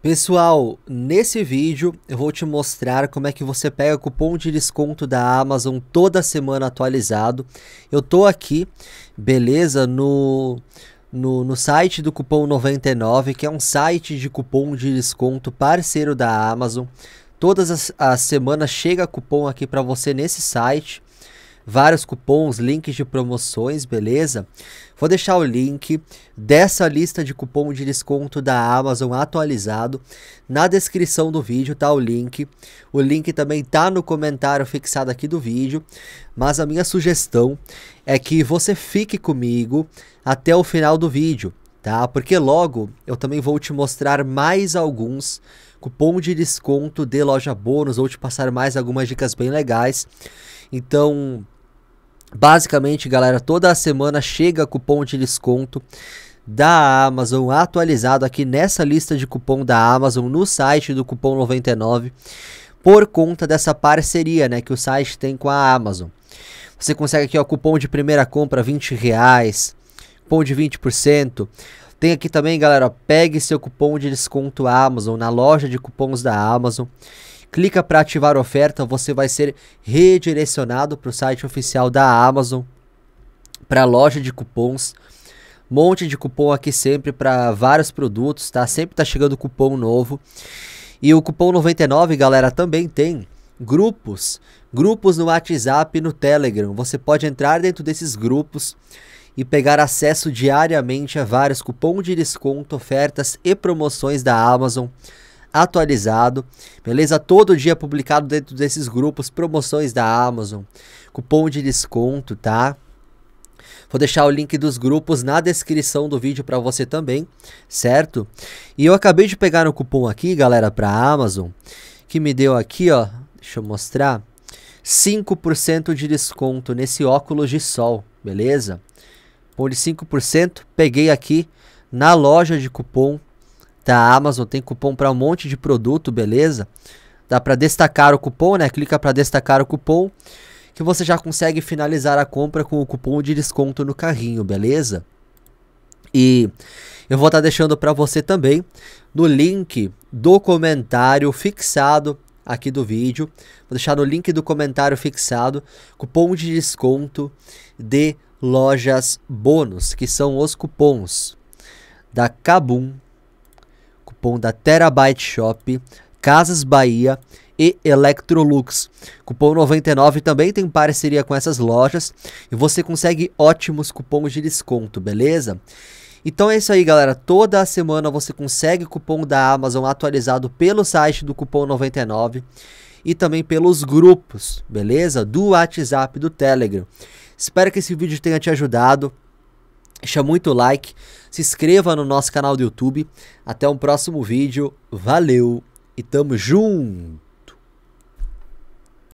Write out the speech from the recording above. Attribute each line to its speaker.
Speaker 1: Pessoal, nesse vídeo eu vou te mostrar como é que você pega cupom de desconto da Amazon toda semana atualizado. Eu tô aqui, beleza, no, no, no site do Cupom 99, que é um site de cupom de desconto parceiro da Amazon. Todas as, as semanas chega cupom aqui para você nesse site vários cupons, links de promoções, beleza? Vou deixar o link dessa lista de cupom de desconto da Amazon atualizado na descrição do vídeo, tá o link. O link também tá no comentário fixado aqui do vídeo, mas a minha sugestão é que você fique comigo até o final do vídeo, tá? Porque logo eu também vou te mostrar mais alguns cupom de desconto de loja bônus, ou te passar mais algumas dicas bem legais. Então, Basicamente, galera, toda semana chega cupom de desconto da Amazon atualizado aqui nessa lista de cupom da Amazon no site do cupom 99 por conta dessa parceria, né, que o site tem com a Amazon. Você consegue aqui o cupom de primeira compra 20 reais, cupom de 20%. Tem aqui também, galera, ó, pegue seu cupom de desconto Amazon na loja de cupons da Amazon clica para ativar oferta, você vai ser redirecionado para o site oficial da Amazon, para a loja de cupons. Monte de cupom aqui sempre para vários produtos, tá? Sempre tá chegando cupom novo. E o cupom 99, galera, também tem grupos, grupos no WhatsApp e no Telegram. Você pode entrar dentro desses grupos e pegar acesso diariamente a vários cupons de desconto, ofertas e promoções da Amazon atualizado, beleza? Todo dia publicado dentro desses grupos, promoções da Amazon, cupom de desconto, tá? Vou deixar o link dos grupos na descrição do vídeo para você também, certo? E eu acabei de pegar um cupom aqui, galera, para Amazon, que me deu aqui, ó, deixa eu mostrar, 5% de desconto nesse óculos de sol, beleza? Cupom de 5%, peguei aqui na loja de cupom da Amazon, tem cupom para um monte de produto, beleza? Dá para destacar o cupom, né? Clica para destacar o cupom que você já consegue finalizar a compra com o cupom de desconto no carrinho, beleza? E eu vou estar tá deixando para você também no link do comentário fixado aqui do vídeo. Vou deixar no link do comentário fixado cupom de desconto de lojas bônus, que são os cupons da Kabum cupom da Terabyte Shop, Casas Bahia e Electrolux. Cupom 99 também tem parceria com essas lojas e você consegue ótimos cupons de desconto, beleza? Então é isso aí, galera. Toda semana você consegue cupom da Amazon atualizado pelo site do cupom 99 e também pelos grupos, beleza? Do WhatsApp, do Telegram. Espero que esse vídeo tenha te ajudado. Deixa muito like, se inscreva no nosso canal do YouTube. Até um próximo vídeo. Valeu e tamo junto!